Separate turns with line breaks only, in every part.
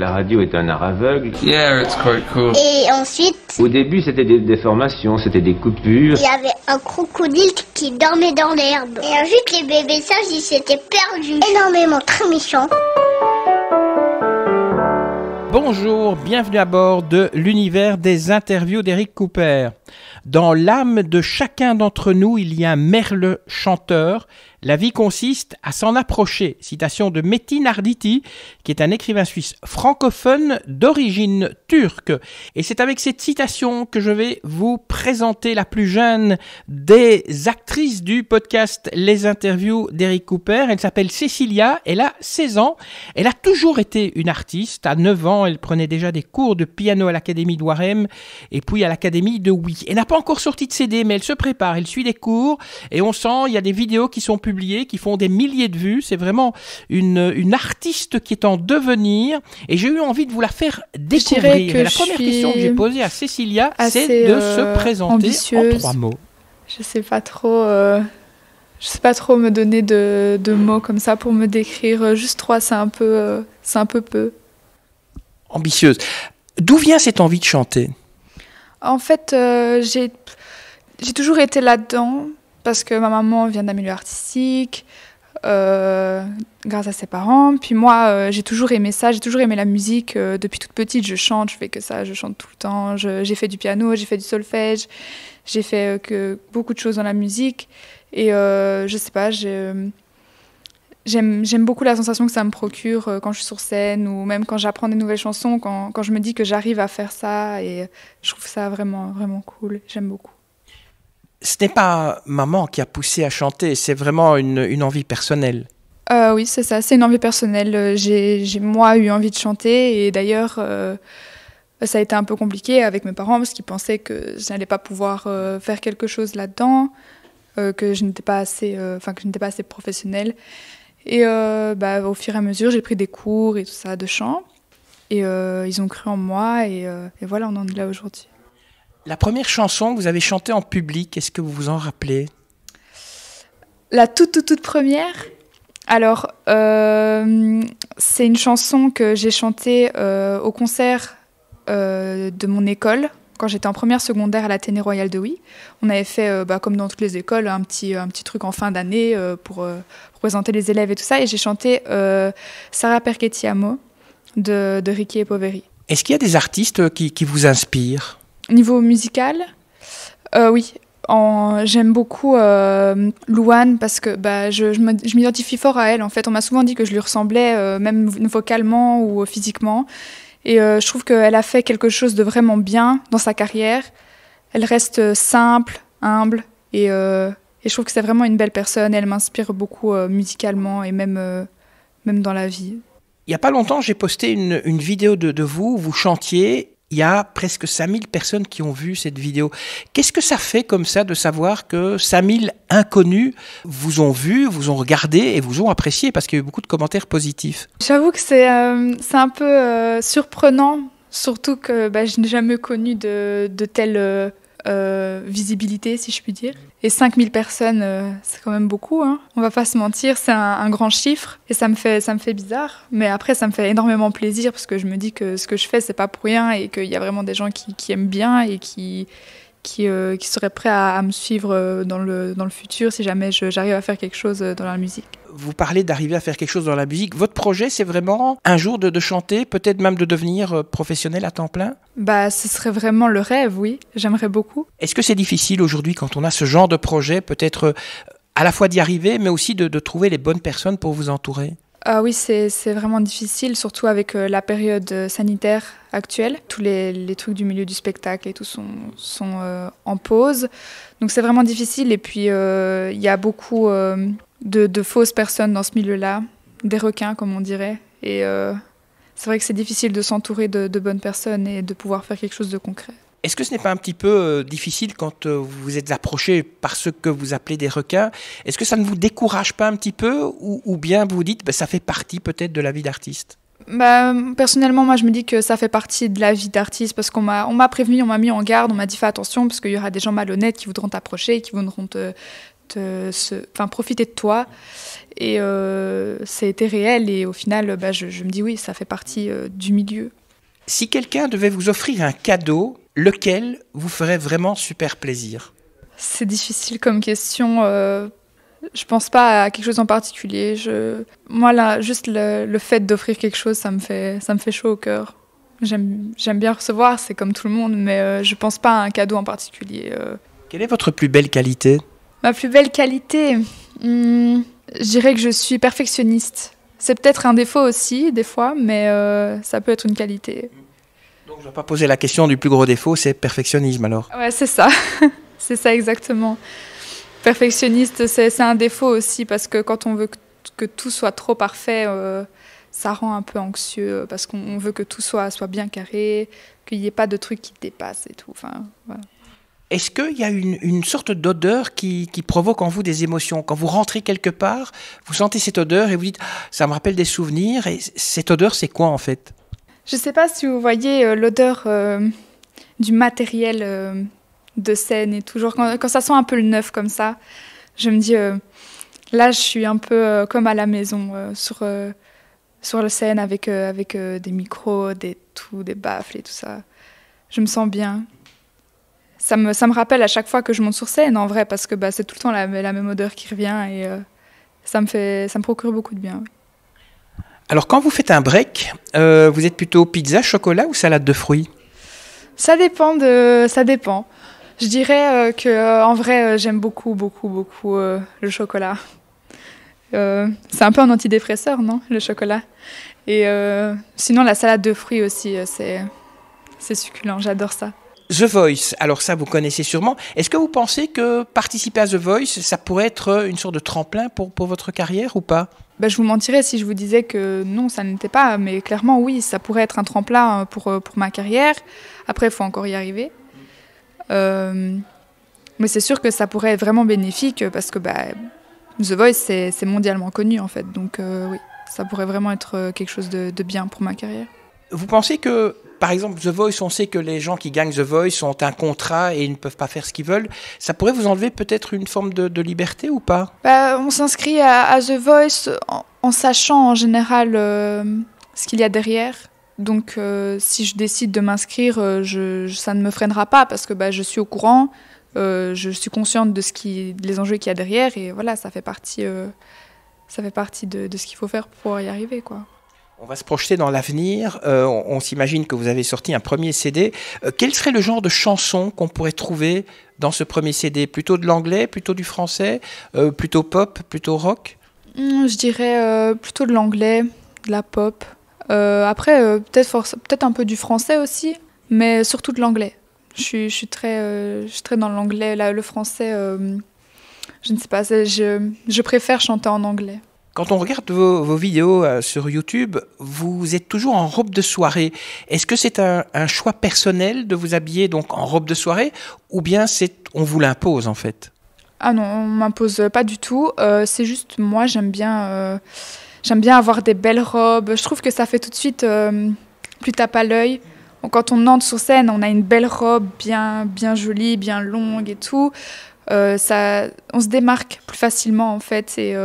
La radio est un art aveugle. Yeah, it's quite cool. Et ensuite Au début, c'était des déformations, c'était des coupures. Il y
avait un crocodile qui dormait dans l'herbe. Et ensuite, les bébés sages, ils s'étaient perdus. Énormément, très méchant.
Bonjour, bienvenue à bord de l'univers des interviews d'Eric Cooper. Dans l'âme de chacun d'entre nous, il y a un merle chanteur. La vie consiste à s'en approcher. Citation de Metin Arditi, qui est un écrivain suisse francophone d'origine turque. Et c'est avec cette citation que je vais vous présenter la plus jeune des actrices du podcast Les Interviews d'Eric Cooper. Elle s'appelle Cecilia, elle a 16 ans. Elle a toujours été une artiste. À 9 ans, elle prenait déjà des cours de piano à l'Académie de Warem et puis à l'Académie de Wi. Elle n'a pas encore sorti de CD, mais elle se prépare, elle suit les cours, et on sent, il y a des vidéos qui sont publiées, qui font des milliers de vues. C'est vraiment une, une artiste qui est en devenir, et j'ai
eu envie de vous la faire découvrir. la première question que j'ai posée à
Cécilia,
c'est de euh, se présenter en trois mots. Je sais pas trop. Euh, je sais pas trop me donner de, de, mots comme ça pour me décrire. Euh, juste trois, c'est un peu, c'est un peu peu.
Ambitieuse. D'où vient cette envie de chanter
en fait, euh, j'ai, toujours été là-dedans parce que ma maman vient d'un milieu artistique, euh, grâce à ses parents. Puis moi, euh, j'ai toujours aimé ça, j'ai toujours aimé la musique. depuis toute petite, je chante, je fais que ça, je chante tout le temps. j'ai fait du piano, j'ai fait du solfège, j'ai fait que beaucoup de choses dans la musique. Et je sais pas, j'ai j'aime beaucoup la sensation que ça me procure euh, quand je suis sur scène ou même quand j'apprends des nouvelles chansons, quand, je me dis que j'arrive à faire ça et je trouve ça vraiment, vraiment cool. J'aime beaucoup.
Ce n'est pas maman qui a poussé à chanter, c'est vraiment une, envie personnelle.
Euh, oui, c'est ça, c'est une envie personnelle. Euh, j'ai, moi, eu envie de chanter et d'ailleurs, ça a été un peu compliqué avec mes parents parce qu'ils pensaient que je n'allais pas pouvoir faire quelque chose là-dedans, que je n'étais pas assez, enfin que je n'étais pas assez professionnelle. Et euh, bah, au fur et à mesure, j'ai pris des cours et tout ça de chant. Et euh, ils ont cru en moi et, euh, et, voilà, on en est là aujourd'hui. La première chanson
que vous avez chantée en public, est-ce que vous vous en rappelez
La toute, toute, toute première Alors, c'est une chanson que j'ai chantée au concert de mon école quand j'étais en première secondaire à l'Athénée royale de Huy. On avait fait, euh, bah, comme dans toutes les écoles, un petit, un petit truc en fin d'année euh, euh, pour, présenter les élèves et tout ça. Et j'ai chanté Sarah Perchetti de, Ricky et Poveri.
Est-ce qu'il y a des artistes qui, vous inspirent
Niveau musical, oui. J'aime beaucoup Louane parce que bah, je, je m'identifie fort à elle. En fait, on m'a souvent dit que je lui ressemblais, même vocalement ou physiquement. Et euh, je trouve qu'elle a fait quelque chose de vraiment bien dans sa carrière. Elle reste euh, simple, humble, euh, et, je trouve que c'est vraiment une belle personne. Elle m'inspire beaucoup musicalement et même, même dans la vie.
Il n'y a pas longtemps, j'ai posté une, vidéo de, vous, vous chantiez, il y a presque 5000 personnes qui ont vu cette vidéo. Qu'est-ce que ça fait comme ça de savoir que 5000 inconnus vous ont vu, vous ont regardé et vous ont apprécié parce qu'il y a eu beaucoup de commentaires positifs
J'avoue que c'est euh, un peu euh, surprenant, surtout que bah, je n'ai jamais connu de, de telles euh, euh, visibilité, si je puis dire. Et 5000 personnes, euh, c'est quand même beaucoup. Hein. On va pas se mentir, c'est un, grand chiffre et ça me, fait, ça me fait bizarre. Mais après, ça me fait énormément plaisir parce que je me dis que ce que je fais, c'est pas pour rien et qu'il y a vraiment des gens qui, qui aiment bien et qui, euh, qui, seraient prêts à, me suivre euh, dans le, futur si jamais j'arrive à faire quelque chose euh, dans la musique.
Vous parlez d'arriver à faire quelque chose dans la musique. Votre projet, c'est vraiment un jour de, chanter, peut-être même de devenir professionnel à temps plein
Bah, ce serait vraiment le rêve, oui. J'aimerais beaucoup.
Est-ce que c'est difficile aujourd'hui quand on a ce genre de projet, peut-être à la fois d'y arriver, mais aussi de trouver les bonnes personnes pour vous entourer
ah oui, c'est vraiment difficile, surtout avec euh, la période euh, sanitaire actuelle. Tous les, trucs du milieu du spectacle et tout sont, euh, en pause. Donc c'est vraiment difficile. Et puis, il y a beaucoup de, fausses personnes dans ce milieu-là, des requins, comme on dirait. Et c'est vrai que c'est difficile de s'entourer de bonnes personnes et de pouvoir faire quelque chose de concret.
Est-ce que ce n'est pas un petit peu euh, difficile quand euh, vous vous êtes approché par ce que vous appelez des requins Est-ce que ça ne vous décourage pas un petit peu ou, bien vous dites bah, ça fait partie peut-être de la vie d'artiste
bah, personnellement, moi, je me dis que ça fait partie de la vie d'artiste parce qu'on m'a, on m'a prévenu, on m'a mis en garde, on m'a dit fais attention parce qu'il y aura des gens malhonnêtes qui voudront t'approcher, qui voudront enfin, profiter de toi. Et c'était euh, réel et au final, bah, je, me dis oui, ça fait partie du milieu.
Si quelqu'un devait vous offrir un cadeau, lequel vous ferait vraiment super plaisir
C'est difficile comme question. Euh, je pense pas à quelque chose en particulier. moi, là, juste le, fait d'offrir quelque chose, ça me fait, ça me fait chaud au cœur. J'aime bien recevoir, c'est comme tout le monde, mais je euh, je pense pas à un cadeau en particulier. Euh.
Quelle est votre plus belle qualité
Ma plus belle qualité hmm, Je dirais que je suis perfectionniste. C'est peut-être un défaut aussi, des fois, mais euh, ça peut être une qualité
je ne vais pas poser la question du plus gros défaut, c'est perfectionnisme alors.
Ouais, c'est ça. c'est ça exactement. Perfectionniste, c'est un défaut aussi parce que quand on veut que, tout soit trop parfait, euh, ça rend un peu anxieux euh, parce qu'on veut que tout soit, soit bien carré, qu'il n'y ait pas de trucs qui dépassent et tout. Enfin,
Est-ce qu'il y a une, sorte d'odeur qui, qui, provoque en vous des émotions Quand vous rentrez quelque part, vous sentez cette odeur et vous dites ah, ⁇ ça me rappelle des souvenirs ⁇ et cette odeur, c'est quoi en fait
je ne sais pas si vous voyez euh, l'odeur euh, du matériel euh, de scène et toujours quand, ça sent un peu le neuf comme ça, je me dis là je suis un peu comme à la maison sur sur la scène avec avec des micros, des tout, des baffles et tout ça. Je me sens bien. Ça me ça me rappelle à chaque fois que je monte sur scène en vrai parce que bah, c'est tout le temps la, même odeur qui revient et ça me fait ça me procure beaucoup de bien.
Alors quand vous faites un break, euh, vous êtes plutôt pizza, chocolat ou salade de fruits
Ça dépend ça dépend. Je dirais euh, que euh, en vrai, j'aime beaucoup, beaucoup, beaucoup le chocolat. c'est un peu un antidépresseur, non, le chocolat. Et sinon, la salade de fruits aussi, c'est, c'est succulent. J'adore ça.
The Voice, alors ça vous connaissez sûrement. Est-ce que vous pensez que participer à The Voice, ça pourrait être une sorte de tremplin pour votre
carrière ou pas bah, je vous mentirais si je vous disais que non, ça n'était pas, mais clairement oui, ça pourrait être un tremplin euh, pour, euh, pour ma carrière. Après, il faut encore y arriver. Euh, mais c'est sûr que ça pourrait être vraiment bénéfique parce que bah, The Voice, c'est mondialement connu en fait. Donc oui, ça pourrait vraiment être quelque chose de, de bien pour ma carrière
vous pensez que, par exemple, The Voice, on sait que les gens qui gagnent The Voice ont un contrat et ils ne peuvent pas faire ce qu'ils veulent. Ça pourrait vous enlever peut-être une forme de, liberté ou pas
bah, On s'inscrit à, The Voice en, sachant en général euh, ce qu'il y a derrière. Donc, euh, si je décide de m'inscrire, euh, ça ne me freinera pas parce que bah, je suis au courant, je suis consciente de ce qui, des enjeux qu'il y a derrière et voilà, ça fait partie, ça fait partie de, de ce qu'il faut faire pour y arriver, quoi.
On va se projeter dans l'avenir. Euh, on, s'imagine que vous avez sorti un premier CD. Euh, quel serait le genre de chanson qu'on pourrait trouver dans ce premier CD Plutôt de l'anglais, plutôt du français, euh, plutôt pop, plutôt rock
hmm, Je dirais plutôt de l'anglais, de la pop. après, peut-être un peu du français aussi, mais surtout de l'anglais. Je suis, très, dans l'anglais. Le français, je ne sais pas, je préfère chanter en anglais.
Quand on regarde vos, vidéos euh, sur YouTube, vous êtes toujours en robe de soirée. Est-ce que c'est un, choix personnel de vous habiller donc en robe de soirée ou bien c'est on vous l'impose en fait
Ah non, on m'impose pas du tout. Euh, c'est juste moi j'aime bien euh, j'aime bien avoir des belles robes. Je trouve que ça fait tout de suite plus tape à l'œil. Quand on entre sur scène, on a une belle robe bien bien jolie, bien longue et tout. ça, on se démarque plus facilement en fait et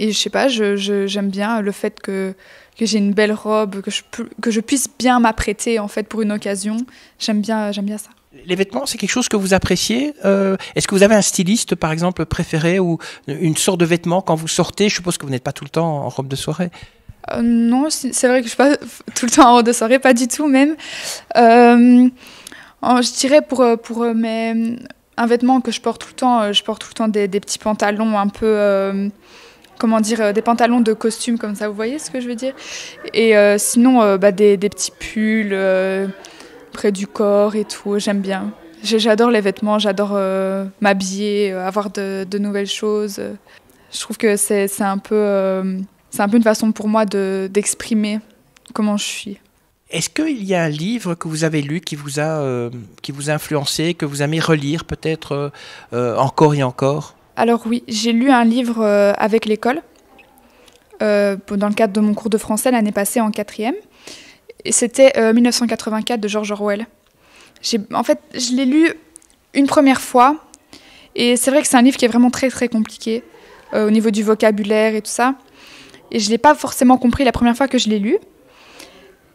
et je sais pas, j'aime bien le fait que, j'ai une belle robe, que je, que je puisse bien m'apprêter en fait pour une occasion. J'aime bien, j'aime bien ça.
Les vêtements, c'est quelque chose que vous appréciez. Euh, est-ce que vous avez un styliste, par exemple, préféré ou une sorte de vêtement quand vous sortez Je suppose que vous n'êtes pas tout le temps en robe de soirée.
Euh, non, c'est vrai que je suis pas tout le temps en robe de soirée, pas du tout même. Euh, je dirais pour, pour mes, un vêtement que je porte tout le temps, je porte tout le temps des, des petits pantalons un peu comment dire, euh, des pantalons de costume comme ça, vous voyez ce que je veux dire Et euh, sinon, euh, bah, des, petits pulls près du corps et tout, j'aime bien. J'adore les vêtements, j'adore m'habiller, avoir de, nouvelles choses. Je trouve que c'est un, peu, un peu une façon pour moi d'exprimer comment je suis.
Est-ce qu'il y a un livre que vous avez lu qui vous a, qui vous a influencé, que vous aimez relire peut-être encore et encore
alors oui, j'ai lu un livre euh, avec l'école euh, dans le cadre de mon cours de français l'année passée en quatrième. et C'était 1984 euh, de George Orwell. En fait, je l'ai lu une première fois et c'est vrai que c'est un livre qui est vraiment très très compliqué au niveau du vocabulaire et tout ça. Et je ne l'ai pas forcément compris la première fois que je l'ai lu.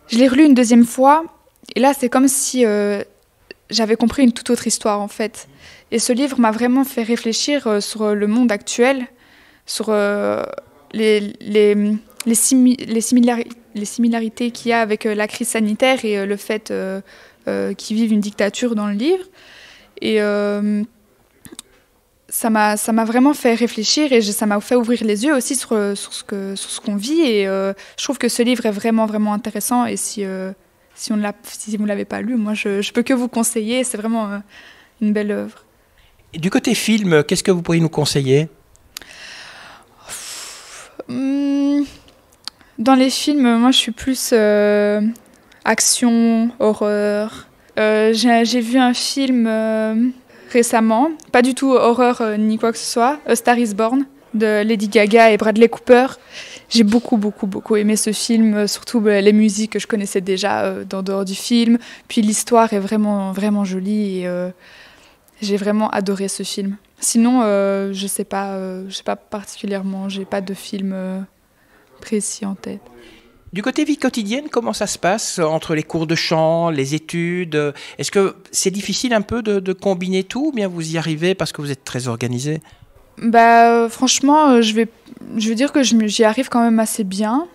Je l'ai relu une deuxième fois et là c'est comme si j'avais compris une toute autre histoire en fait. Et ce livre m'a vraiment fait réfléchir euh, sur euh, le monde actuel, sur euh, les, les, les, les, similarités qu'il y a avec la crise sanitaire et le fait qu'ils vivent une dictature dans le livre. Et ça m'a ça m'a vraiment fait réfléchir et ça m'a fait ouvrir les yeux aussi sur, sur ce sur ce qu'on vit et je trouve que ce livre est vraiment vraiment intéressant et si vous si on l'a si vous l'avez pas lu moi je ne peux que vous conseiller c'est vraiment une belle œuvre
du côté film, euh, qu'est-ce que vous pourriez nous conseiller
hmm. Dans les films, moi je suis plus euh, action, horreur. Euh, j'ai vu un film récemment, pas du tout horreur ni quoi que ce soit, Star is Born de Lady Gaga et Bradley Cooper. J'ai beaucoup, beaucoup, beaucoup aimé ce film, surtout bah, les musiques que je connaissais déjà en dehors du film. Puis l'histoire est vraiment, vraiment jolie. Et, j'ai vraiment adoré ce film. Sinon, euh, je sais pas, euh, je sais pas particulièrement, j'ai pas de film euh, précis en tête.
Du côté vie quotidienne, comment ça se passe entre les cours de chant, les études Est-ce que c'est difficile un peu de, combiner tout ou bien vous y arrivez parce que vous êtes très organisée
Bah franchement, euh, je vais, je vais dire que j'y arrive quand même assez bien.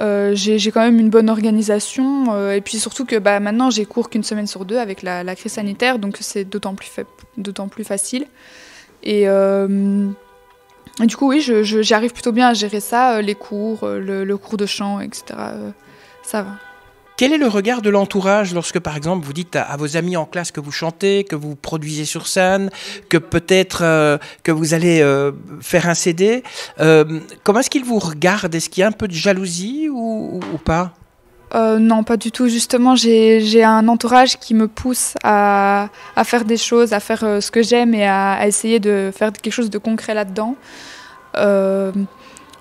Euh, j'ai quand même une bonne organisation. Euh, et puis surtout que bah, maintenant, j'ai cours qu'une semaine sur deux avec la, crise sanitaire, donc c'est d'autant plus, plus, facile. Euh, et, du coup, oui, j'arrive plutôt bien à gérer ça, les cours, le cours de chant, etc. ça va.
Quel est le regard de l'entourage lorsque, par exemple, vous dites à, vos amis en classe que vous chantez, que vous produisez sur scène, que peut-être euh, que vous allez euh, faire un CD euh, Comment est-ce qu'ils vous regardent Est-ce qu'il y a un peu de jalousie ou, pas
non, pas du tout. Justement, j'ai un entourage qui me pousse à, faire des choses, à faire ce que j'aime et à, à, essayer de faire quelque chose de concret là-dedans.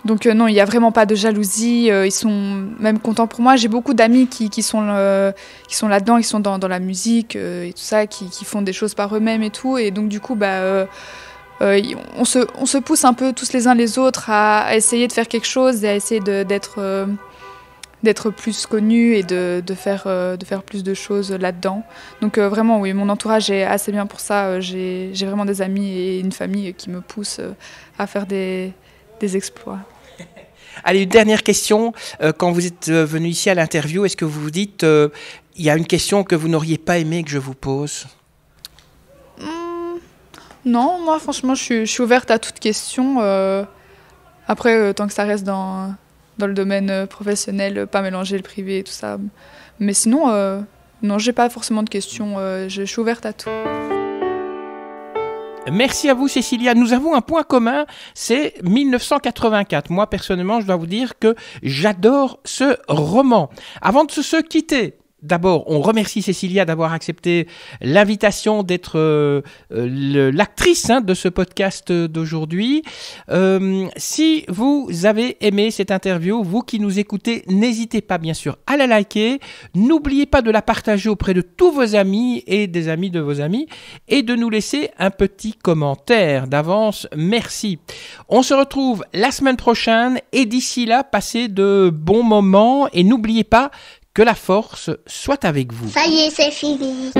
Donc euh, non, il n'y a vraiment pas de jalousie. Euh, ils sont même contents pour moi. J'ai beaucoup d'amis qui, sont, qui sont là-dedans, qui sont dans, la musique euh, et tout ça, qui, font des choses par eux-mêmes et tout. Et donc du coup, bah, on, se, pousse un peu tous les uns les autres à, essayer de faire quelque chose et à essayer d'être d'être plus connus et de, faire, de faire plus de choses là-dedans. Donc vraiment, oui, mon entourage est assez bien pour ça. J'ai vraiment des amis et une famille qui me poussent à faire des exploits.
Allez, une dernière question. Euh, quand vous êtes euh, venu ici à l'interview, est-ce que vous vous dites, euh, il y a une question que vous n'auriez pas aimé que je vous pose
hmm, Non, moi franchement, je suis, ouverte à toute question. après, tant que ça reste dans, dans le domaine professionnel, pas mélanger le privé et tout ça. Mais sinon, euh, non, j'ai pas forcément de questions. je suis ouverte à tout.
Merci à vous, Cécilia. Nous avons un point commun, c'est 1984. Moi, personnellement, je dois vous dire que j'adore ce roman. Avant de se quitter, D'abord, on remercie Cécilia d'avoir accepté l'invitation d'être euh, euh, l'actrice hein, de ce podcast d'aujourd'hui. Euh, si vous avez aimé cette interview, vous qui nous écoutez, n'hésitez pas bien sûr à la liker. N'oubliez pas de la partager auprès de tous vos amis et des amis de vos amis et de nous laisser un petit commentaire d'avance. Merci. On se retrouve la semaine prochaine et d'ici là, passez de bons moments et n'oubliez pas, que la force soit avec vous.
Ça y est, c'est fini.